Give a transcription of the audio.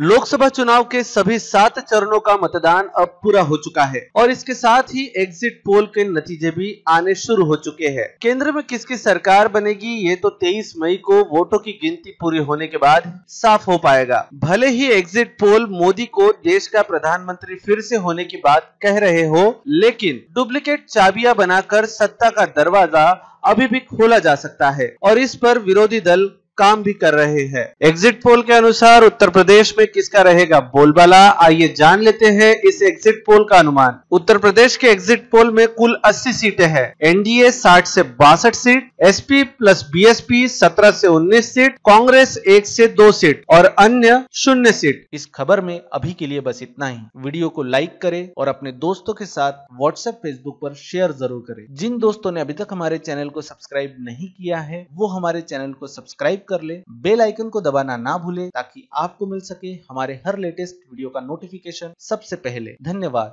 लोकसभा चुनाव के सभी सात चरणों का मतदान अब पूरा हो चुका है और इसके साथ ही एग्जिट पोल के नतीजे भी आने शुरू हो चुके हैं केंद्र में किसकी सरकार बनेगी ये तो 23 मई को वोटों की गिनती पूरी होने के बाद साफ हो पाएगा भले ही एग्जिट पोल मोदी को देश का प्रधानमंत्री फिर से होने की बात कह रहे हो लेकिन डुप्लीकेट चाबिया बनाकर सत्ता का दरवाजा अभी भी खोला जा सकता है और इस पर विरोधी दल काम भी कर रहे हैं एग्जिट पोल के अनुसार उत्तर प्रदेश में किसका रहेगा बोलबाला आइए जान लेते हैं इस एग्जिट पोल का अनुमान उत्तर प्रदेश के एग्जिट पोल में कुल 80 सीटें हैं एनडीए 60 से बासठ सीट एसपी प्लस बीएसपी 17 से 19 सीट कांग्रेस एक से दो सीट और अन्य शून्य सीट इस खबर में अभी के लिए बस इतना ही वीडियो को लाइक करे और अपने दोस्तों के साथ व्हाट्सएप फेसबुक पर शेयर जरूर करें जिन दोस्तों ने अभी तक हमारे चैनल को सब्सक्राइब नहीं किया है वो हमारे चैनल को सब्सक्राइब सब्सक्राइब कर ले बेल आइकन को दबाना ना भूले ताकि आपको मिल सके हमारे हर लेटेस्ट वीडियो का नोटिफिकेशन सबसे पहले धन्यवाद